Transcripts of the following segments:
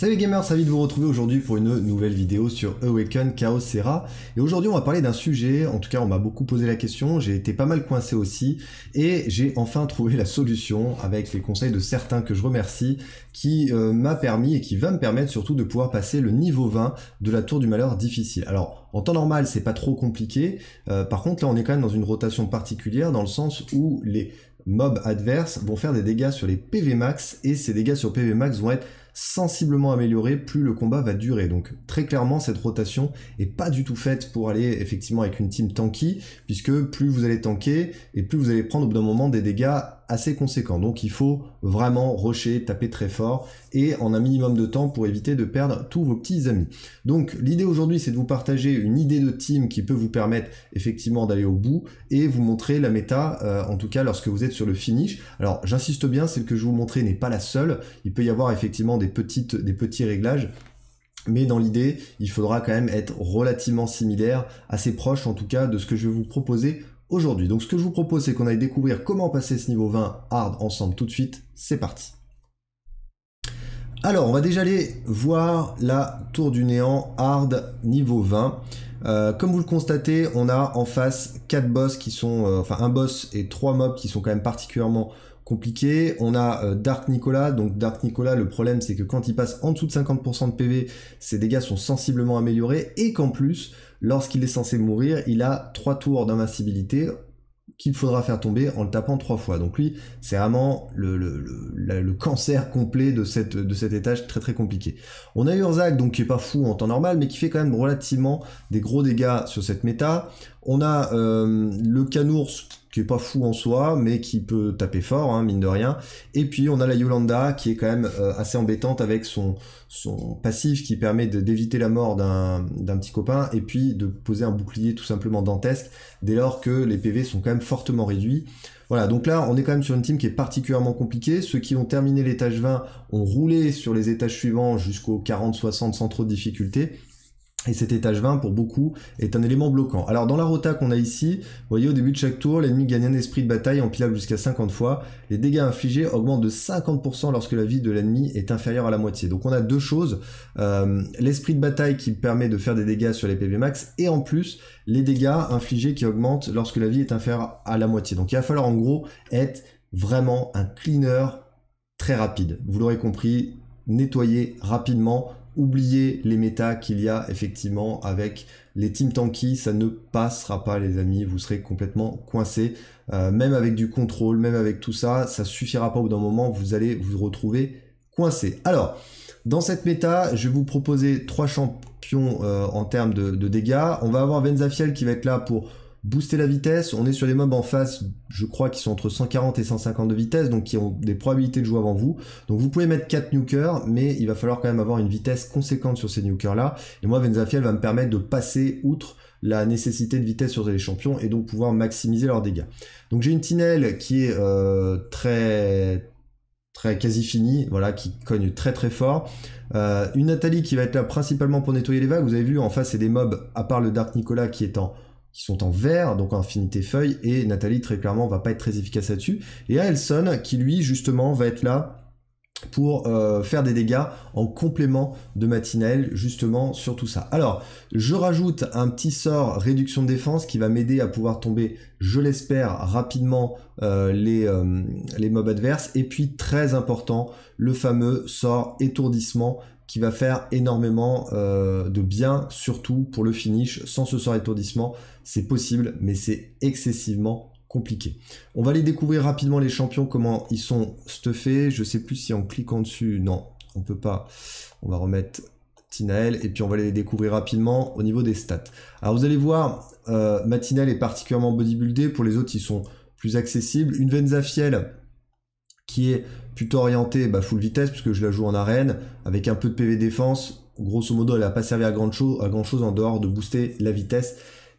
Salut les gamers, ravi de vous retrouver aujourd'hui pour une nouvelle vidéo sur Awaken Chaos Serra. Et aujourd'hui on va parler d'un sujet, en tout cas on m'a beaucoup posé la question, j'ai été pas mal coincé aussi, et j'ai enfin trouvé la solution avec les conseils de certains que je remercie, qui euh, m'a permis et qui va me permettre surtout de pouvoir passer le niveau 20 de la tour du malheur difficile. Alors en temps normal c'est pas trop compliqué, euh, par contre là on est quand même dans une rotation particulière dans le sens où les mobs adverses vont faire des dégâts sur les PV max et ces dégâts sur PV max vont être sensiblement amélioré plus le combat va durer. Donc très clairement, cette rotation est pas du tout faite pour aller effectivement avec une team tanky, puisque plus vous allez tanker et plus vous allez prendre au bout d'un moment des dégâts assez conséquent. Donc il faut vraiment rusher, taper très fort et en un minimum de temps pour éviter de perdre tous vos petits amis. Donc l'idée aujourd'hui c'est de vous partager une idée de team qui peut vous permettre effectivement d'aller au bout et vous montrer la méta euh, en tout cas lorsque vous êtes sur le finish. Alors j'insiste bien, celle que je vous montrer n'est pas la seule. Il peut y avoir effectivement des, petites, des petits réglages mais dans l'idée, il faudra quand même être relativement similaire, assez proche en tout cas de ce que je vais vous proposer aujourd'hui. Donc ce que je vous propose, c'est qu'on aille découvrir comment passer ce niveau 20 hard ensemble tout de suite. C'est parti. Alors, on va déjà aller voir la tour du néant hard niveau 20. Euh, comme vous le constatez, on a en face 4 boss qui sont, euh, enfin un boss et 3 mobs qui sont quand même particulièrement compliqués. On a euh, Dark Nicolas, donc Dark Nicolas, le problème c'est que quand il passe en dessous de 50% de PV, ses dégâts sont sensiblement améliorés et qu'en plus, Lorsqu'il est censé mourir, il a 3 tours d'invincibilité qu'il faudra faire tomber en le tapant 3 fois. Donc lui, c'est vraiment le, cancer complet de, cette, de cet étage très très compliqué. On a Urzak, donc qui est pas fou en temps normal, mais qui fait quand même relativement des gros dégâts sur cette méta. On a euh, le Canours qui est pas fou en soi, mais qui peut taper fort, hein, mine de rien. Et puis on a la Yolanda qui est quand même euh, assez embêtante avec son, son passif qui permet d'éviter la mort d'un petit copain et puis de poser un bouclier tout simplement dantesque dès lors que les PV sont quand même fortement réduits. Voilà, donc là, on est quand même sur une team qui est particulièrement compliquée. Ceux qui ont terminé l'étage 20 ont roulé sur les étages suivants jusqu'au 40-60 sans trop de difficultés. Et cet étage 20, pour beaucoup, est un élément bloquant. Alors dans la rota qu'on a ici, vous voyez au début de chaque tour, l'ennemi gagne un esprit de bataille empilable jusqu'à 50 fois. Les dégâts infligés augmentent de 50% lorsque la vie de l'ennemi est inférieure à la moitié. Donc on a deux choses, euh, l'esprit de bataille qui permet de faire des dégâts sur les PV max, et en plus les dégâts infligés qui augmentent lorsque la vie est inférieure à la moitié. Donc il va falloir en gros être vraiment un cleaner très rapide. Vous l'aurez compris, nettoyer rapidement oubliez les méta qu'il y a effectivement avec les team tanky, ça ne passera pas les amis, vous serez complètement coincé. Euh, même avec du contrôle, même avec tout ça, ça suffira pas au bout d'un moment, vous allez vous retrouver coincé. Alors, dans cette méta, je vais vous proposer trois champions euh, en termes de, de, dégâts. On va avoir Venzafiel qui va être là pour booster la vitesse. On est sur des mobs en face, je crois, qui sont entre 140 et 150 de vitesse, donc qui ont des probabilités de jouer avant vous. Donc vous pouvez mettre 4 nukers, mais il va falloir quand même avoir une vitesse conséquente sur ces nukers-là. Et moi, Venzafiel va me permettre de passer outre la nécessité de vitesse sur les champions et donc pouvoir maximiser leurs dégâts. Donc j'ai une Tinel qui est euh, très très quasi finie, voilà, qui cogne très très fort. Euh, une Nathalie qui va être là principalement pour nettoyer les vagues. Vous avez vu, en face, c'est des mobs, à part le Dark Nicolas qui est en qui sont en vert, donc infinité feuille, et Nathalie très clairement va pas être très efficace là-dessus. Et à qui lui justement va être là pour euh, faire des dégâts en complément de matinelle justement sur tout ça. Alors je rajoute un petit sort réduction de défense qui va m'aider à pouvoir tomber, je l'espère, rapidement euh, les, euh, les mobs adverses. Et puis très important, le fameux sort étourdissement qui va faire énormément euh, de bien, surtout pour le finish, sans ce sort étourdissement. C'est possible, mais c'est excessivement compliqué. On va aller découvrir rapidement les champions, comment ils sont stuffés. Je sais plus si en cliquant dessus, non, on peut pas. On va remettre Tinael, et puis on va les découvrir rapidement au niveau des stats. Alors vous allez voir, euh, est particulièrement bodybuildé, pour les autres ils sont plus accessibles. Une Venza Fiel, qui est plutôt orientée bah, full vitesse puisque je la joue en arène avec un peu de PV défense. Grosso modo, elle n'a pas servi à grand, chose, à grand chose en dehors de booster la vitesse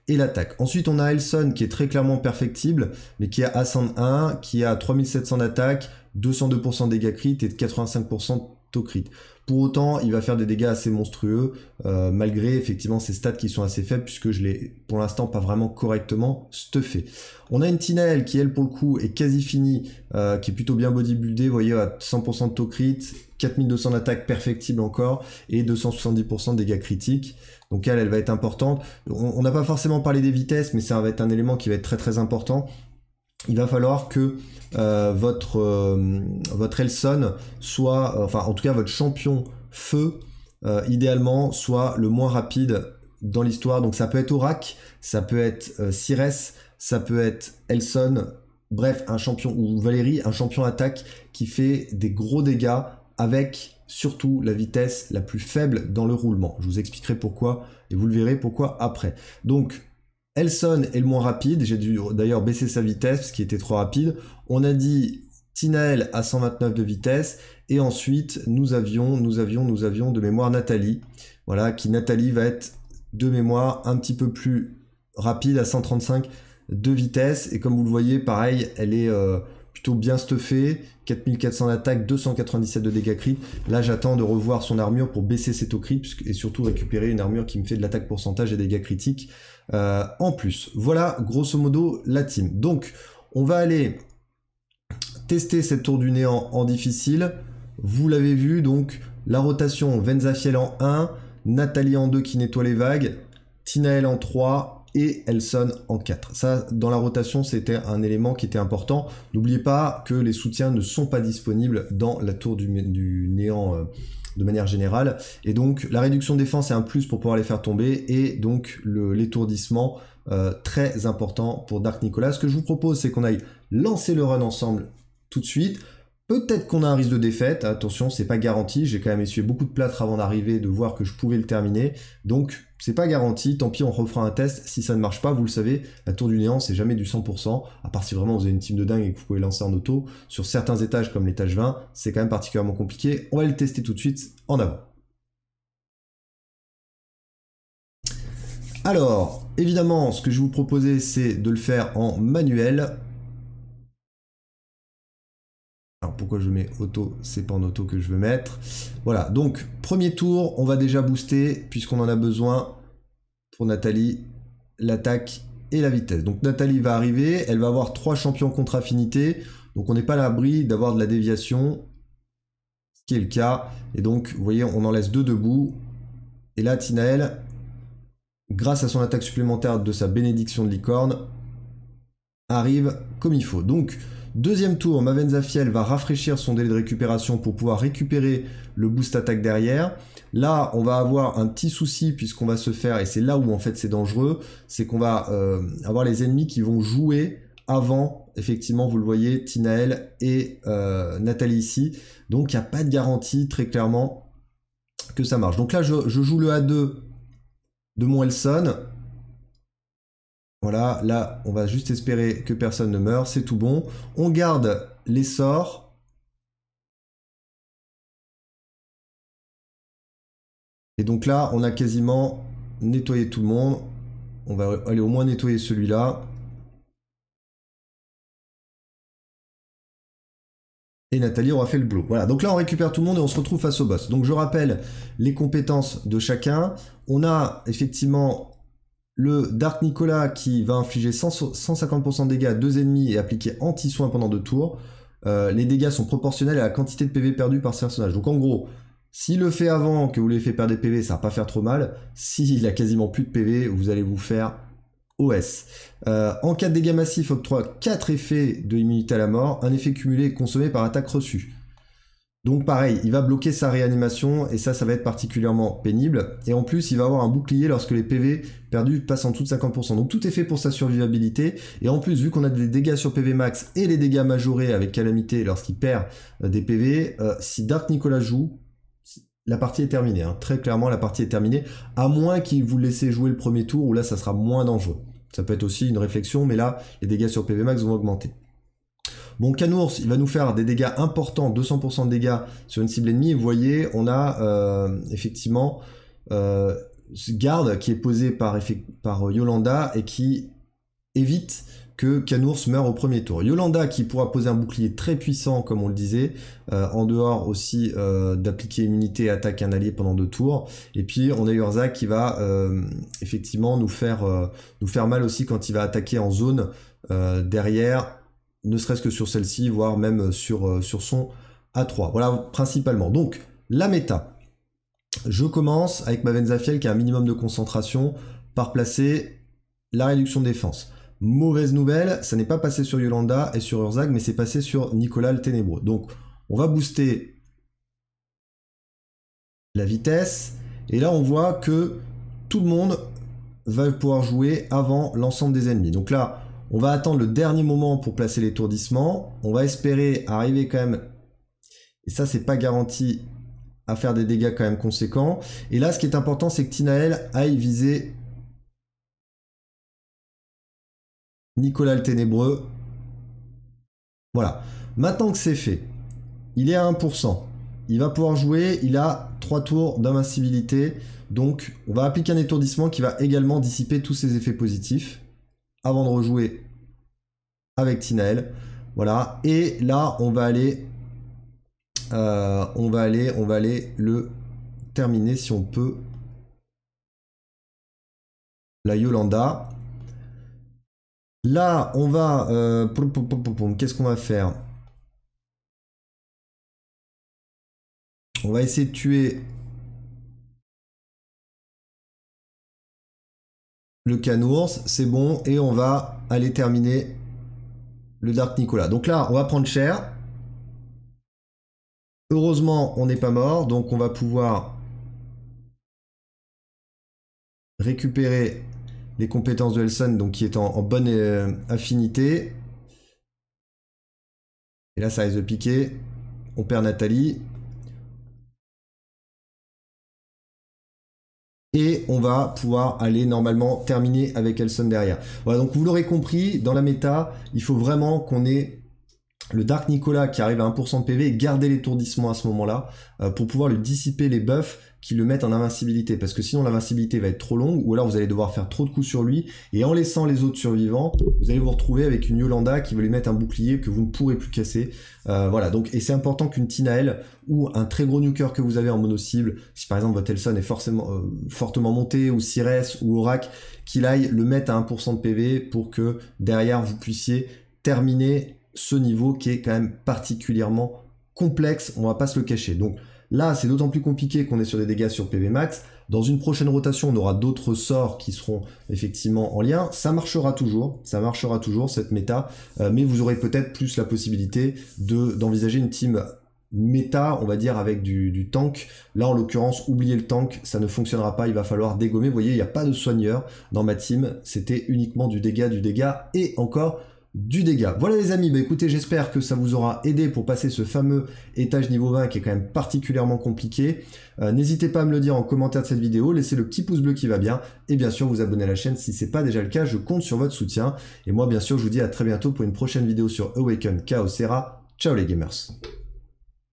et l'attaque. Ensuite, on a Elson qui est très clairement perfectible, mais qui a Ascend 1, qui a 3700 d'attaque, 202% dégâts crit et 85% taux crit. Pour autant, il va faire des dégâts assez monstrueux, euh, malgré effectivement ses stats qui sont assez faibles, puisque je l'ai pour l'instant pas vraiment correctement stuffé. On a une Tinelle qui, elle, pour le coup, est quasi finie, euh, qui est plutôt bien bodybuildée, vous voyez, à 100% de taux crit, 4200 d'attaque perfectible encore, et 270% de dégâts critiques. Donc elle, elle va être importante. On n'a pas forcément parlé des vitesses, mais ça va être un élément qui va être très très important il va falloir que euh, votre, euh, votre Elson soit, euh, enfin en tout cas votre champion feu, idéalement, soit le moins rapide dans l'histoire. Donc ça peut être Orac, ça peut être Cires, ça peut être Elson, bref, un champion, ou Valérie, un champion attaque qui fait des gros dégâts avec surtout la vitesse la plus faible dans le roulement. Je vous expliquerai pourquoi et vous le verrez pourquoi après. Donc Elson est le moins rapide. J'ai dû d'ailleurs baisser sa vitesse parce qu'il était trop rapide. On a dit Tinael à 129 de vitesse. Et ensuite, nous avions, nous avions, nous avions de mémoire Nathalie. Voilà, qui Nathalie va être de mémoire un petit peu plus rapide à 135 de vitesse. Et comme vous le voyez, pareil, elle est, euh, plutôt bien stuffé, 4400 d'attaque, 297 de dégâts crit. Là, j'attends de revoir son armure pour baisser ses taux crit et surtout récupérer une armure qui me fait de l'attaque pourcentage et dégâts critiques euh, en plus. Voilà, grosso modo, la team. Donc, on va aller tester cette tour du néant en difficile. Vous l'avez vu, donc, la rotation, Venzafiel en 1, Nathalie en 2 qui nettoie les vagues, Tinael en 3, et elle sonne en 4. Ça, dans la rotation, c'était un élément qui était important. N'oubliez pas que les soutiens ne sont pas disponibles dans la tour du, néant euh, de manière générale. Et donc, la réduction de défense est un plus pour pouvoir les faire tomber. Et donc, l'étourdissement, euh, très important pour Dark Nicolas. Ce que je vous propose, c'est qu'on aille lancer le run ensemble tout de suite. Peut-être qu'on a un risque de défaite, attention, c'est pas garanti, j'ai quand même essuyé beaucoup de plâtre avant d'arriver, de voir que je pouvais le terminer, donc c'est pas garanti, tant pis on refera un test, si ça ne marche pas, vous le savez, la tour du néant c'est jamais du 100%, à part si vraiment vous avez une team de dingue et que vous pouvez lancer en auto, sur certains étages comme l'étage 20, c'est quand même particulièrement compliqué, on va le tester tout de suite en avant. Alors, évidemment, ce que je vous proposer, c'est de le faire en manuel. Alors pourquoi je mets auto C'est pas en auto que je veux mettre. Voilà, donc premier tour, on va déjà booster puisqu'on en a besoin pour Nathalie, l'attaque et la vitesse. Donc Nathalie va arriver, elle va avoir trois champions contre affinité, donc on n'est pas à l'abri d'avoir de la déviation, ce qui est le cas. Et donc, vous voyez, on en laisse deux debout. Et là, Tinael, grâce à son attaque supplémentaire de sa bénédiction de licorne, arrive comme il faut. Donc, Deuxième tour, Maven va rafraîchir son délai de récupération pour pouvoir récupérer le boost attaque derrière. Là, on va avoir un petit souci puisqu'on va se faire, et c'est là où en fait c'est dangereux, c'est qu'on va euh, avoir les ennemis qui vont jouer avant, effectivement, vous le voyez, Tinael et euh, Nathalie ici. Donc il n'y a pas de garantie très clairement que ça marche. Donc là, je, je joue le A2 de mon Elson. Voilà, là, on va juste espérer que personne ne meure, c'est tout bon. On garde les sorts. Et donc là, on a quasiment nettoyé tout le monde. On va aller au moins nettoyer celui-là. Et Nathalie aura fait le boulot. Voilà, donc là on récupère tout le monde et on se retrouve face au boss. Donc je rappelle les compétences de chacun. On a effectivement le Dark Nicolas qui va infliger 150% de dégâts à deux ennemis et appliquer anti-soin pendant deux tours. Euh, les dégâts sont proportionnels à la quantité de PV perdu par ce personnage. Donc en gros, s'il le fait avant que vous lui fait perdre des PV, ça va pas faire trop mal. S'il a quasiment plus de PV, vous allez vous faire OS. Euh, en cas de dégâts massifs, octroie 4 effets de immunité à la mort, un effet cumulé consommé par attaque reçue. Donc pareil, il va bloquer sa réanimation et ça, ça va être particulièrement pénible. Et en plus, il va avoir un bouclier lorsque les PV perdus passent en dessous de 50%. Donc tout est fait pour sa survivabilité. Et en plus, vu qu'on a des dégâts sur PV max et les dégâts majorés avec calamité lorsqu'il perd euh, des PV, euh, si Dark Nicolas joue, la partie est terminée. Hein. Très clairement, la partie est terminée. À moins qu'il vous laisse jouer le premier tour où là, ça sera moins dangereux. Ça peut être aussi une réflexion, mais là, les dégâts sur PV max vont augmenter. Bon, Canours, il va nous faire des dégâts importants, 200% de dégâts sur une cible ennemie. Vous voyez, on a euh, effectivement ce euh, garde qui est posé par, euh, Yolanda et qui évite que Canours meure au premier tour. Yolanda qui pourra poser un bouclier très puissant comme on le disait, en dehors aussi euh, d'appliquer immunité attaque un allié pendant deux tours. Et puis on a Urza qui va effectivement nous faire, nous faire mal aussi quand il va attaquer en zone derrière ne serait-ce que sur celle-ci, voire même euh, sur, euh, sur son A3. Voilà, principalement. Donc, la méta. Je commence avec ma Venzafiel qui a un minimum de concentration par placer la réduction de défense. Mauvaise nouvelle, ça n'est pas passé sur Yolanda et sur Urzag, mais c'est passé sur Nicolas le Ténébreux. Donc, on va booster la vitesse. Et là, on voit que tout le monde va pouvoir jouer avant l'ensemble des ennemis. Donc là, on va attendre le dernier moment pour placer l'étourdissement. On va espérer arriver quand même, et ça c'est pas garanti, à faire des dégâts quand même conséquents. Et là, ce qui est important, c'est que Tinael aille viser Nicolas le Ténébreux. Voilà. Maintenant que c'est fait, il est à 1%. Il va pouvoir jouer, il a 3 tours d'invincibilité. Donc, on va appliquer un étourdissement qui va également dissiper tous ses effets positifs avant de rejouer avec Tinael. Voilà. Et là, on va aller, euh, on va aller, on va aller le terminer si on peut. La Yolanda. Là, on va. Euh, Qu'est-ce qu'on va faire On va essayer de tuer le Canours, c'est bon, et on va aller terminer le Dark Nicolas. Donc là, on va prendre cher. Heureusement, on n'est pas mort, donc on va pouvoir récupérer les compétences de helson donc qui est en, bonne euh, affinité. Et là, ça risque de piquer. On perd Nathalie. et on va pouvoir aller normalement terminer avec Elson derrière. Voilà, donc vous l'aurez compris, dans la méta, il faut vraiment qu'on ait le Dark Nicolas qui arrive à 1% de PV, gardez l'étourdissement à ce moment-là euh, pour pouvoir lui dissiper les buffs qui le mettent en invincibilité parce que sinon l'invincibilité va être trop longue ou alors vous allez devoir faire trop de coups sur lui et en laissant les autres survivants, vous allez vous retrouver avec une Yolanda qui va lui mettre un bouclier que vous ne pourrez plus casser. Euh, voilà donc et c'est important qu'une Tinael ou un très gros nuker que vous avez en mono cible, si par exemple votre Elson est forcément euh, fortement monté ou Cires ou Orac, qu'il aille le mettre à 1% de PV pour que derrière vous puissiez terminer ce niveau qui est quand même particulièrement complexe, on va pas se le cacher. Donc là, c'est d'autant plus compliqué qu'on est sur des dégâts sur PV max. Dans une prochaine rotation, on aura d'autres sorts qui seront effectivement en lien. Ça marchera toujours, ça marchera toujours cette méta, euh, mais vous aurez peut-être plus la possibilité d'envisager une team méta, on va dire, avec du, du tank. Là, en l'occurrence, oubliez le tank, ça ne fonctionnera pas, il va falloir dégommer. Vous voyez, il n'y a pas de soigneur dans ma team, c'était uniquement du dégât, du dégât, et encore, du dégât. Voilà les amis, bah écoutez j'espère que ça vous aura aidé pour passer ce fameux étage niveau 20 qui est quand même particulièrement compliqué. Euh, n'hésitez pas à me le dire en commentaire de cette vidéo, laissez le petit pouce bleu qui va bien et bien sûr vous abonner à la chaîne si c'est pas déjà le cas, je compte sur votre soutien. Et moi bien sûr je vous dis à très bientôt pour une prochaine vidéo sur Awaken Chaosera. Ciao les gamers